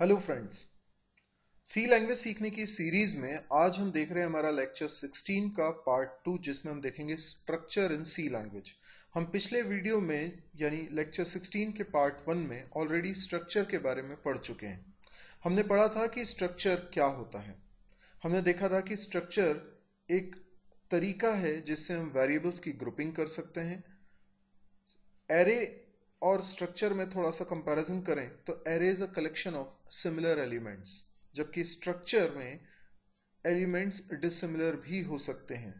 Hello friends सी language सीखने की series में आज हम देख रहे हैं हमारा लेक्चर 16 का पार्ट टू जिसमें हम देखेंगे स्ट्रक्चर इन सी लैंग्वेज हम पिछले वीडियो में यानी लेक्चर 16 के पार्ट वन में ऑलरेडी स्ट्रक्चर के बारे में पढ़ चुके हैं हमने पढ़ा था कि स्ट्रक्चर क्या होता है हमने देखा था कि स्ट्रक्चर एक तरीका है जिससे हम वेरिएबल्स की ग्रुपिंग कर सकते हैं एरे और स्ट्रक्चर में थोड़ा सा कंपैरिजन करें तो array is a collection of similar elements जबकि स्ट्रक्चर में एलिमेंट्स डिसिमिलर भी हो सकते हैं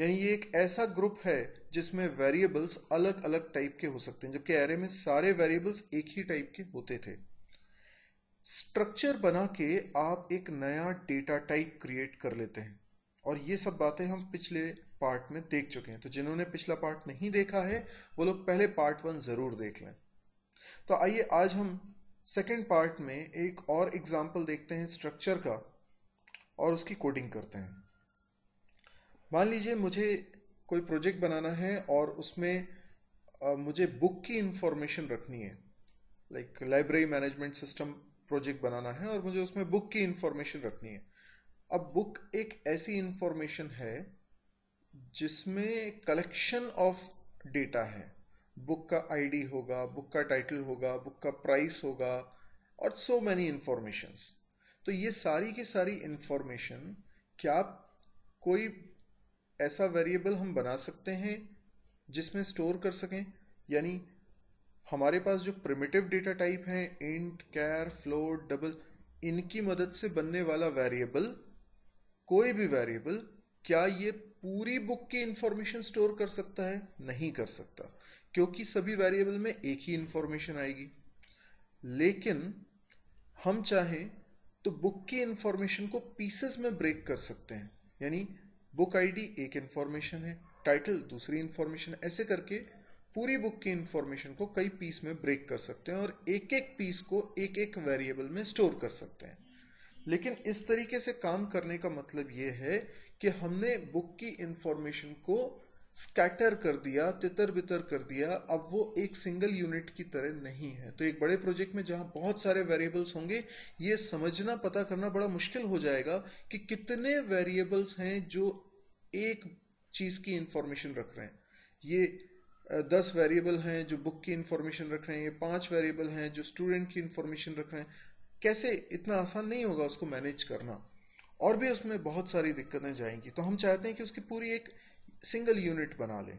यानी ये एक ऐसा ग्रुप है जिसमें वेरिएबल्स अलग अलग टाइप के हो सकते हैं जबकि एरे में सारे वेरिएबल्स एक ही टाइप के होते थे स्ट्रक्चर बना के आप एक नया डेटा टाइप क्रिएट कर लेते हैं और ये सब बातें हम पिछले पार्ट में देख चुके हैं तो जिन्होंने पिछला पार्ट नहीं देखा है वो लोग पहले पार्ट वन ज़रूर देख लें तो आइए आज हम सेकेंड पार्ट में एक और एग्जाम्पल देखते हैं स्ट्रक्चर का और उसकी कोडिंग करते हैं मान लीजिए मुझे कोई प्रोजेक्ट बनाना है और उसमें आ, मुझे बुक की इंफॉर्मेशन रखनी है like library management system project बनाना है और मुझे उसमें बुक की इंफॉर्मेशन रखनी है अब बुक एक ऐसी इंफॉर्मेशन है जिसमें कलेक्शन ऑफ डेटा है बुक का आईडी होगा बुक का टाइटल होगा बुक का प्राइस होगा और सो मैनी इन्फॉर्मेशंस तो ये सारी की सारी इन्फॉर्मेशन क्या कोई ऐसा वेरिएबल हम बना सकते हैं जिसमें स्टोर कर सकें यानी हमारे पास जो प्रिमिटिव डेटा टाइप हैं इंट कैर फ्लोट डबल इनकी मदद से बनने वाला वेरिएबल कोई भी वेरिएबल क्या ये पूरी बुक की इंफॉर्मेशन स्टोर कर सकता है नहीं कर सकता क्योंकि सभी वेरिएबल में एक ही इंफॉर्मेशन आएगी लेकिन हम चाहें तो बुक की इंफॉर्मेशन को पीसेस में ब्रेक कर सकते हैं यानी बुक आईडी एक इंफॉर्मेशन है टाइटल दूसरी इंफॉर्मेशन ऐसे करके पूरी बुक की इंफॉर्मेशन को कई पीस में ब्रेक कर सकते हैं और एक एक पीस को एक एक वेरिएबल में स्टोर कर सकते हैं लेकिन इस तरीके से काम करने का मतलब यह है कि हमने बुक की इंफॉर्मेशन को स्कैटर कर दिया तितर बितर कर दिया अब वो एक सिंगल यूनिट की तरह नहीं है तो एक बड़े प्रोजेक्ट में जहाँ बहुत सारे वेरिएबल्स होंगे ये समझना पता करना बड़ा मुश्किल हो जाएगा कि कितने वेरिएबल्स हैं जो एक चीज़ की इंफॉर्मेशन रख रहे हैं ये दस वेरिएबल हैं जो बुक की इन्फॉर्मेशन रख रहे हैं ये पांच वेरिएबल हैं जो स्टूडेंट की इन्फॉर्मेशन रख रहे हैं कैसे इतना आसान नहीं होगा उसको मैनेज करना और भी उसमें बहुत सारी दिक्कतें जाएंगी तो हम चाहते हैं कि उसकी पूरी एक सिंगल यूनिट बना लें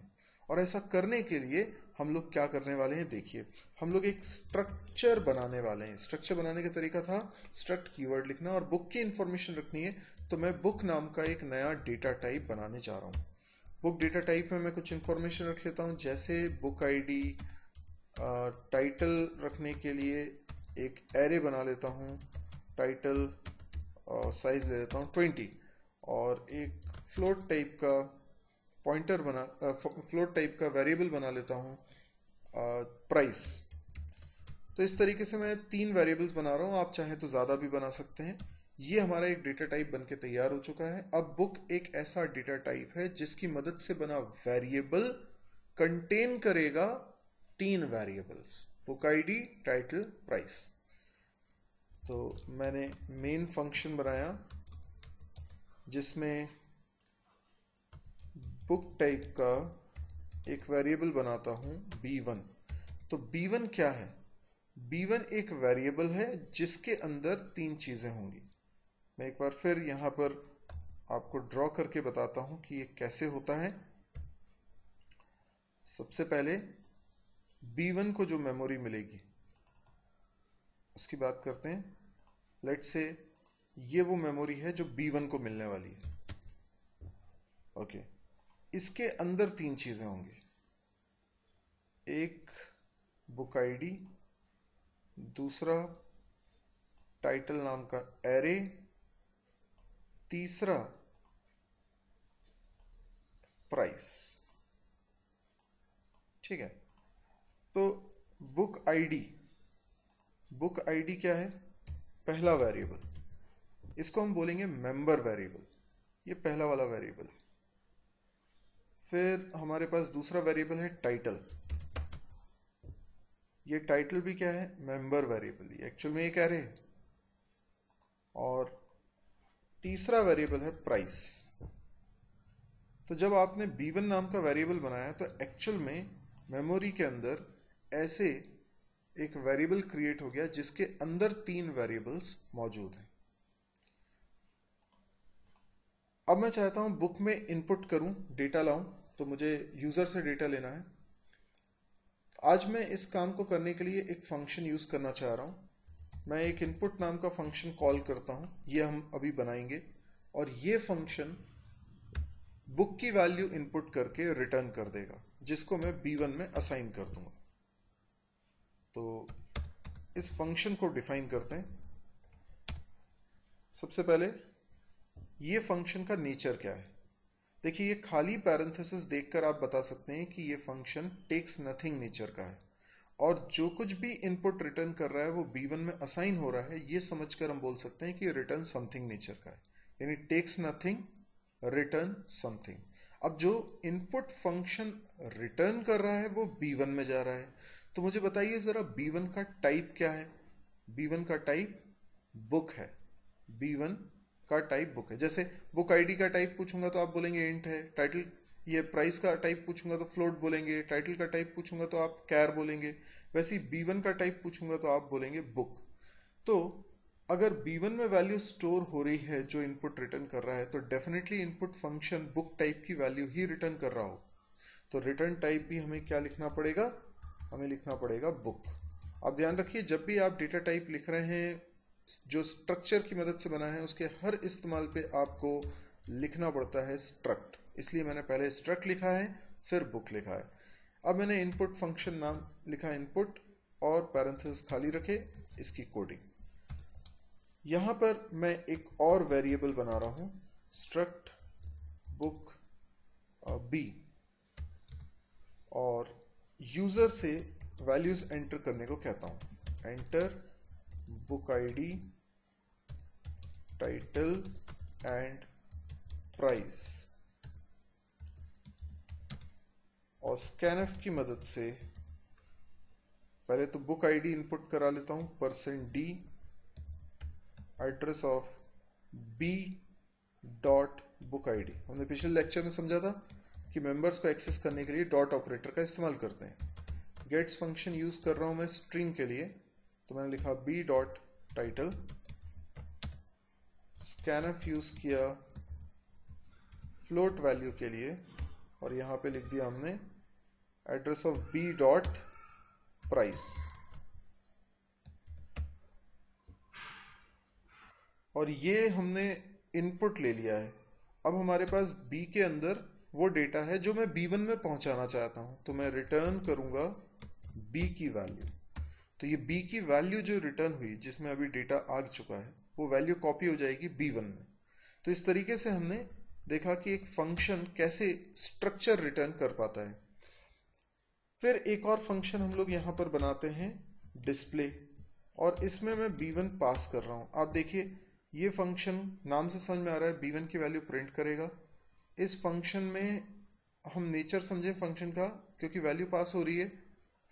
और ऐसा करने के लिए हम लोग क्या करने वाले हैं देखिए हम लोग एक स्ट्रक्चर बनाने वाले हैं स्ट्रक्चर बनाने का तरीका था स्ट्रक्ट कीवर्ड लिखना और बुक की इन्फॉर्मेशन रखनी है तो मैं बुक नाम का एक नया डेटा टाइप बनाने जा रहा हूँ बुक डेटा टाइप में मैं कुछ इन्फॉर्मेशन रख लेता हूँ जैसे बुक आई टाइटल रखने के लिए एक एरे बना लेता हूँ टाइटल और साइज़ ले लेता हूँ ट्वेंटी और एक फ्लोट टाइप का पॉइंटर बना फ्लोट टाइप का वेरिएबल बना लेता हूँ प्राइस तो इस तरीके से मैं तीन वेरिएबल्स बना रहा हूँ आप चाहें तो ज़्यादा भी बना सकते हैं ये हमारा एक डेटा टाइप बनके तैयार हो चुका है अब बुक एक ऐसा डेटा टाइप है जिसकी मदद से बना वेरिएबल कंटेन करेगा तीन variables book ID title price तो मैंने मेन फंक्शन बनाया जिसमें बुक टाइप का एक वेरिएबल बनाता हूँ b1 तो b1 क्या है b1 एक वेरिएबल है जिसके अंदर तीन चीज़ें होंगी मैं एक बार फिर यहाँ पर आपको ड्रॉ करके बताता हूँ कि ये कैसे होता है सबसे पहले b1 को जो मेमोरी मिलेगी उसकी बात करते हैं लेट से ये वो मेमोरी है जो बी वन को मिलने वाली है ओके okay. इसके अंदर तीन चीज़ें होंगी एक बुक आईडी दूसरा टाइटल नाम का एरे तीसरा प्राइस ठीक है तो बुक आईडी बुक आईडी क्या है पहला वेरिएबल इसको हम बोलेंगे मेंबर वेरिएबल ये पहला वाला वेरिएबल है फिर हमारे पास दूसरा वेरिएबल है टाइटल ये टाइटल भी क्या है मेंबर वेरिएबल ये एक्चुअल में कह रहे हैं और तीसरा वेरिएबल है प्राइस तो जब आपने बीवन नाम का वेरिएबल बनाया तो एक्चुअल में मेमोरी के अंदर ऐसे एक वेरिएबल क्रिएट हो गया जिसके अंदर तीन वेरिएबल्स मौजूद हैं अब मैं चाहता हूं बुक में इनपुट करूं डेटा लाऊं तो मुझे यूज़र से डेटा लेना है आज मैं इस काम को करने के लिए एक फंक्शन यूज़ करना चाह रहा हूं मैं एक इनपुट नाम का फंक्शन कॉल करता हूं ये हम अभी बनाएंगे और ये फंक्शन बुक की वैल्यू इनपुट करके रिटर्न कर देगा जिसको मैं बी वन में असाइन कर दूंगा तो इस फंक्शन को डिफाइन करते हैं सबसे पहले ये फंक्शन का नेचर क्या है देखिए ये खाली पैरेंथेसिस देखकर आप बता सकते हैं कि ये फंक्शन टेक्स नथिंग नेचर का है और जो कुछ भी इनपुट रिटर्न कर रहा है वो बी वन में असाइन हो रहा है ये समझकर हम बोल सकते हैं कि रिटर्न समथिंग नेचर का है यानी टेक्स नथिंग रिटर्न समथिंग अब जो इनपुट फंक्शन रिटर्न कर रहा है वो बी वन में जा रहा है तो मुझे बताइए ज़रा बी वन का टाइप क्या है बी वन का टाइप बुक है बी वन का टाइप बुक है जैसे बुक आईडी का टाइप पूछूंगा तो आप बोलेंगे इंट है टाइटल ये प्राइस का टाइप पूछूंगा तो फ्लोट बोलेंगे टाइटल का टाइप पूछूंगा तो आप कैर बोलेंगे वैसे ही बी वन का टाइप पूछूंगा तो आप बोलेंगे बुक तो अगर बी वन में वैल्यू स्टोर हो रही है जो इनपुट रिटर्न कर रहा है तो definitely input function book type की वैल्यू ही रिटर्न कर रहा हो तो रिटर्न टाइप भी हमें क्या लिखना पड़ेगा हमें लिखना पड़ेगा बुक आप ध्यान रखिए जब भी आप डेटा टाइप लिख रहे हैं जो स्ट्रक्चर की मदद से बना है उसके हर इस्तेमाल पे आपको लिखना पड़ता है स्ट्रक्ट इसलिए मैंने पहले स्ट्रक्ट लिखा है फिर बुक लिखा है अब मैंने इनपुट फंक्शन नाम लिखा इनपुट और पैरेंथेसिस खाली रखे इसकी कोडिंग यहाँ पर मैं एक और वेरिएबल बना रहा हूँ स्ट्रक्ट बुक बी और यूज़र से वैल्यूज़ एंटर करने को कहता हूं enter book ID title and price और स्कैनफ की मदद से पहले तो बुक आईडी इनपुट करा लेता हूं percent D address of B dot book ID हमने पिछले लेक्चर में समझा था कि मेंबर्स को एक्सेस करने के लिए डॉट ऑपरेटर का इस्तेमाल करते हैं गेट्स फंक्शन यूज़ कर रहा हूं मैं स्ट्रिंग के लिए तो मैंने लिखा B dot title scan use किया फ्लोट वैल्यू के लिए और यहां पे लिख दिया हमने address of B dot price और ये हमने इनपुट ले लिया है अब हमारे पास बी के अंदर वो डेटा है जो मैं बी वन में पहुंचाना चाहता हूं तो मैं रिटर्न करूंगा बी की वैल्यू तो ये बी की वैल्यू जो रिटर्न हुई जिसमें अभी डेटा आ चुका है वो वैल्यू कॉपी हो जाएगी बी वन में तो इस तरीके से हमने देखा कि एक फंक्शन कैसे स्ट्रक्चर रिटर्न कर पाता है फिर एक और फंक्शन हम लोग यहाँ पर बनाते हैं डिस्प्ले और इसमें मैं बी वन पास कर रहा हूँ आप देखिए ये फंक्शन नाम से समझ में आ रहा है बी वन की वैल्यू प्रिंट करेगा इस फंक्शन में हम नेचर समझें फंक्शन का क्योंकि वैल्यू पास हो रही है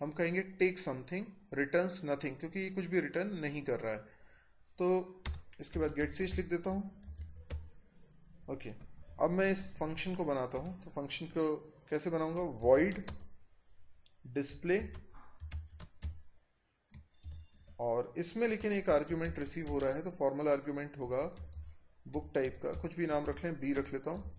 हम कहेंगे टेक समथिंग रिटर्न्स नथिंग क्योंकि ये कुछ भी रिटर्न नहीं कर रहा है तो इसके बाद गेट सीच लिख देता हूँ ओके अब मैं इस फंक्शन को बनाता हूँ तो फंक्शन को कैसे बनाऊंगा वॉइड डिस्प्ले और इसमें लेकिन एक आर्ग्यूमेंट रिसीव हो रहा है तो फॉर्मल आर्ग्यूमेंट होगा बुक टाइप का कुछ भी नाम रख लें बी रख लेता हूँ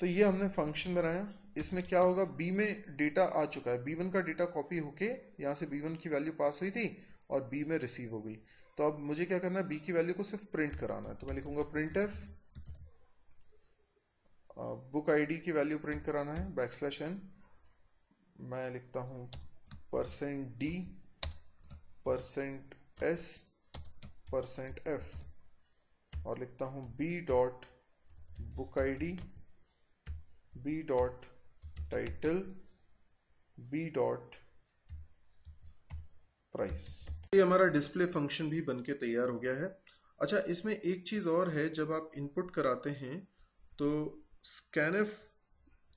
तो ये हमने फंक्शन बनाया इसमें क्या होगा बी में डेटा आ चुका है बी वन का डेटा कॉपी होके यहाँ से बी वन की वैल्यू पास हुई थी और बी में रिसीव हो गई तो अब मुझे क्या करना है बी की वैल्यू को सिर्फ प्रिंट कराना है तो मैं लिखूंगा प्रिंट एफ बुक आईडी की वैल्यू प्रिंट कराना है बैक स्लैश एन मैं लिखता हूँ percent D percent S percent F और लिखता हूँ B dot book I D b dot title b dot price ये हमारा डिस्प्ले फंक्शन भी बनके तैयार हो गया है अच्छा इसमें एक चीज़ और है जब आप इनपुट कराते हैं तो स्कैनफ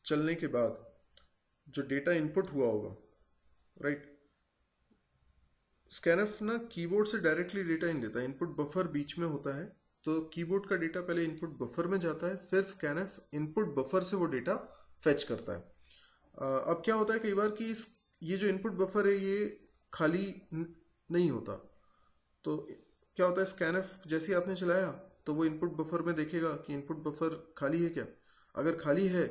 चलने के बाद जो डेटा इनपुट हुआ होगा राइट स्कैनफ ना कीबोर्ड से डायरेक्टली डेटा इन देता इनपुट बफर बीच में होता है तो कीबोर्ड का डेटा पहले इनपुट बफर में जाता है फिर स्कैन इनपुट बफर से वो डेटा फेच करता है अब क्या होता है कई बार कि इस ये जो इनपुट बफर है ये खाली नहीं होता तो क्या होता है स्कैन जैसे आपने चलाया तो वो इनपुट बफर में देखेगा कि इनपुट बफर खाली है क्या अगर खाली है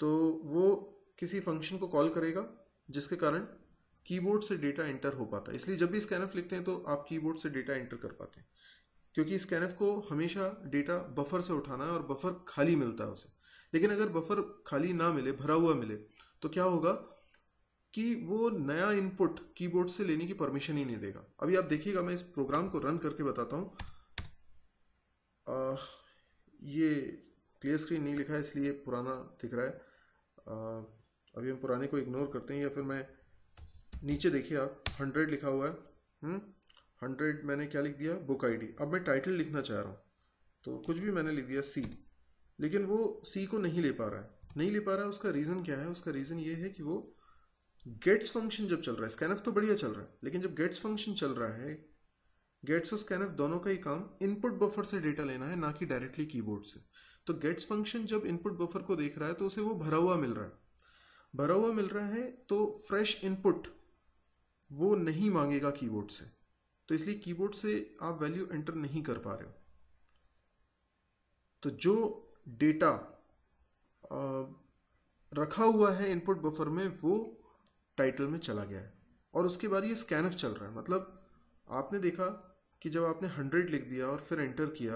तो वो किसी फंक्शन को कॉल करेगा जिसके कारण कीबोर्ड से डेटा एंटर हो पाता है इसलिए जब भी स्कैनफ लिखते हैं तो आप कीबोर्ड से डेटा एंटर कर पाते हैं क्योंकि इस को हमेशा डेटा बफर से उठाना है और बफर खाली मिलता है उसे लेकिन अगर बफर खाली ना मिले भरा हुआ मिले तो क्या होगा कि वो नया इनपुट कीबोर्ड से लेने की परमिशन ही नहीं देगा अभी आप देखिएगा मैं इस प्रोग्राम को रन करके बताता हूँ ये क्लियर स्क्रीन नहीं लिखा है इसलिए पुराना दिख रहा है आ, अभी हम पुराने को इग्नोर करते हैं या फिर मैं नीचे देखिए आप हंड्रेड लिखा हुआ है हुँ? हम्म? हंड्रेड मैंने क्या लिख दिया बुक आईडी अब मैं टाइटल लिखना चाह रहा हूँ तो कुछ भी मैंने लिख दिया सी लेकिन वो सी को नहीं ले पा रहा है नहीं ले पा रहा है उसका रीज़न क्या है उसका रीज़न ये है कि वो गेट्स फंक्शन जब चल रहा है स्कैनफ तो बढ़िया चल रहा है लेकिन जब गेट्स फंक्शन चल रहा है गेट्स और स्कैनफ दोनों का ही काम इनपुट बफर से डेटा लेना है ना कि डायरेक्टली कीबोर्ड से तो गेट्स फंक्शन जब इनपुट बफर को देख रहा है तो उसे वो भरा हुआ मिल रहा है भरा हुआ मिल रहा है तो फ्रेश इनपुट वो नहीं मांगेगा कीबोर्ड से तो इसलिए कीबोर्ड से आप वैल्यू एंटर नहीं कर पा रहे हो तो जो डेटा रखा हुआ है इनपुट बफर में वो टाइटल में चला गया है और उसके बाद ये स्कैनफ चल रहा है मतलब आपने देखा कि जब आपने हंड्रेड लिख दिया और फिर एंटर किया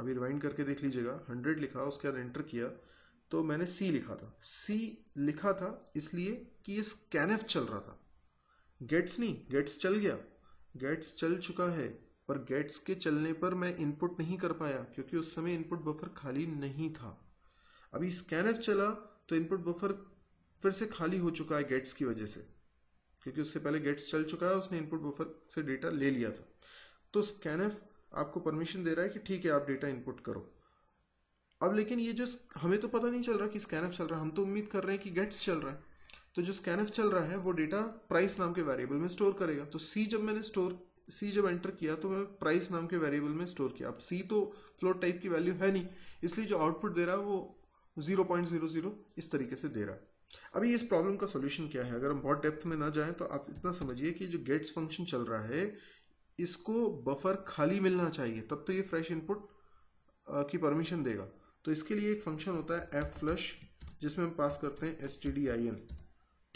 अभी रिवाइंड करके देख लीजिएगा हंड्रेड लिखा उसके बाद एंटर किया तो मैंने सी लिखा था सी लिखा था इसलिए कि ये स्कैनफ चल रहा था गेट्स नहीं गेट्स चल गया गेट्स चल चुका है पर गेट्स के चलने पर मैं इनपुट नहीं कर पाया क्योंकि उस समय इनपुट बफर खाली नहीं था अभी स्कैनर चला तो इनपुट बफर फिर से खाली हो चुका है गेट्स की वजह से क्योंकि उससे पहले गेट्स चल चुका है उसने इनपुट बफर से डेटा ले लिया था तो स्कैन आपको परमिशन दे रहा है कि ठीक है आप डेटा इनपुट करो अब लेकिन ये जो हमें तो पता नहीं चल रहा कि स्कैन चल रहा है हम तो उम्मीद कर रहे हैं कि गेट्स चल रहा है तो जो स्कैनफ चल रहा है वो डेटा प्राइस नाम के वेरिएबल में स्टोर करेगा तो सी जब मैंने स्टोर सी जब एंटर किया तो मैं प्राइस नाम के वेरिएबल में स्टोर किया अब सी तो फ्लोट टाइप की वैल्यू है नहीं इसलिए जो आउटपुट दे रहा है वो जीरो पॉइंट जीरो जीरो इस तरीके से दे रहा है अभी इस प्रॉब्लम का सोल्यूशन क्या है अगर हम बहुत डेप्थ में ना जाएं तो आप इतना समझिए कि जो गेट्स फंक्शन चल रहा है इसको बफर खाली मिलना चाहिए तब तो ये फ्रेश इनपुट की परमिशन देगा तो इसके लिए एक फंक्शन होता है एफ फ्लश जिसमें हम पास करते हैं S T D I N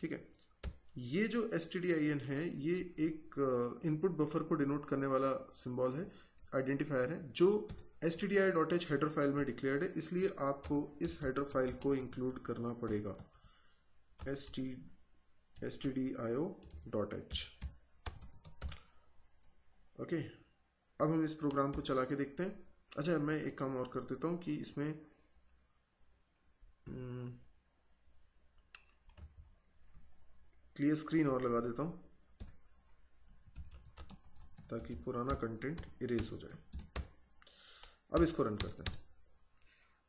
ठीक है ये जो एस है ये एक इनपुट uh, बफर को डिनोट करने वाला सिंबल है आइडेंटिफायर है जो S T D I dot H hydro file में डिक्लेयर्ड है इसलिए आपको इस हाइड्रोफाइल फाइल को इंक्लूड करना पड़ेगा S T S T D I O dot H okay अब हम इस प्रोग्राम को चला के देखते हैं अच्छा मैं एक काम और कर देता हूँ कि इसमें hmm, क्लियर स्क्रीन और लगा देता हूँ ताकि पुराना कंटेंट इरेज हो जाए अब इसको रन करते हैं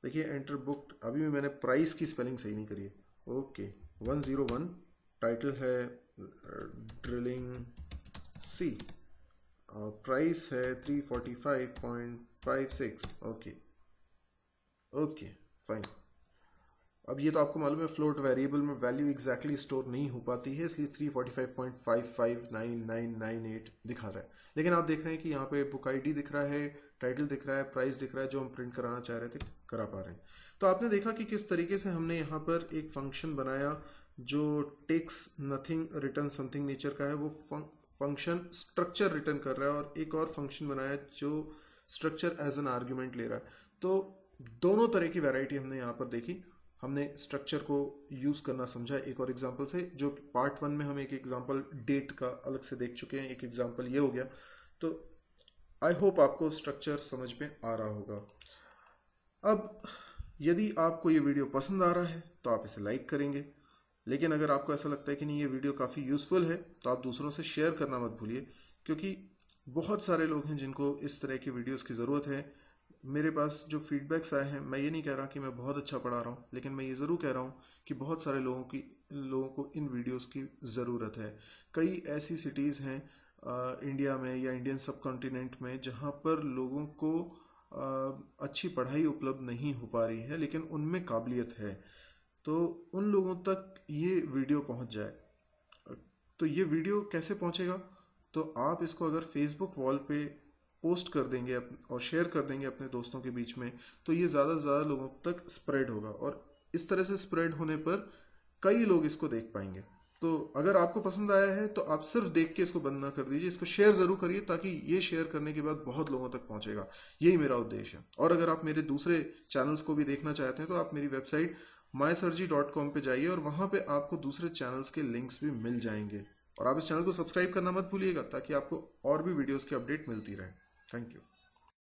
देखिए एंटर बुक्ड अभी भी मैंने प्राइस की स्पेलिंग सही नहीं करी है okay one zero one title है ड्रिलिंग सी और प्राइस है three forty five point five six okay okay fine अब ये तो आपको मालूम है फ्लोट वेरिएबल में वैल्यू एग्जैक्टली स्टोर नहीं हो पाती है इसलिए एट दिखा रहा है लेकिन आप देख रहे हैं कि यहाँ पे बुक आईडी दिख रहा है टाइटल दिख रहा है प्राइस दिख रहा है जो हम प्रिंट कराना चाह रहे थे करा पा रहे हैं तो आपने देखा कि किस तरीके से हमने यहाँ पर एक फंक्शन बनाया जो takes nothing return something nature का है वो फंक्शन स्ट्रक्चर रिटर्न कर रहा है और एक और फंक्शन बनाया जो स्ट्रक्चर एज एन आर्ग्यूमेंट ले रहा है तो दोनों तरह की वैरायटी हमने यहाँ पर देखी हमने स्ट्रक्चर को यूज़ करना समझा एक और एग्जाम्पल से जो पार्ट वन में हम एक एग्जाम्पल डेट का अलग से देख चुके हैं एक एग्जाम्पल ये हो गया तो आई होप आपको स्ट्रक्चर समझ में आ रहा होगा अब यदि आपको ये वीडियो पसंद आ रहा है तो आप इसे लाइक करेंगे लेकिन अगर आपको ऐसा लगता है कि नहीं ये वीडियो काफ़ी यूज़फुल है तो आप दूसरों से शेयर करना मत भूलिए क्योंकि बहुत सारे लोग हैं जिनको इस तरह की वीडियोज़ की ज़रूरत है मेरे पास जो फीडबैक्स आए हैं मैं ये नहीं कह रहा कि मैं बहुत अच्छा पढ़ा रहा हूँ लेकिन मैं ये ज़रूर कह रहा हूँ कि बहुत सारे लोगों की लोगों को इन वीडियोस की ज़रूरत है कई ऐसी सिटीज़ हैं इंडिया में या इंडियन सब कॉन्टिनेंट में जहाँ पर लोगों को आ, अच्छी पढ़ाई उपलब्ध नहीं हो पा रही है लेकिन उनमें काबिलियत है तो उन लोगों तक ये वीडियो पहुँच जाए तो ये वीडियो कैसे पहुँचेगा तो आप इसको अगर फेसबुक वॉल पे पोस्ट कर देंगे और शेयर कर देंगे अपने दोस्तों के बीच में तो ये ज़्यादा से ज़्यादा लोगों तक स्प्रेड होगा और इस तरह से स्प्रेड होने पर कई लोग इसको देख पाएंगे तो अगर आपको पसंद आया है तो आप सिर्फ देख के इसको बंद ना कर दीजिए इसको शेयर ज़रूर करिए ताकि ये शेयर करने के बाद बहुत लोगों तक पहुंचेगा यही मेरा उद्देश्य है और अगर आप मेरे दूसरे चैनल्स को भी देखना चाहते हैं तो आप मेरी वेबसाइट माई सरजी डॉट कॉम पर जाइए और वहाँ पर आपको दूसरे चैनल्स के लिंक्स भी मिल जाएंगे और आप इस चैनल को सब्सक्राइब करना मत भूलिएगा ताकि आपको और भी वीडियोज़ की अपडेट मिलती रहे Thank you.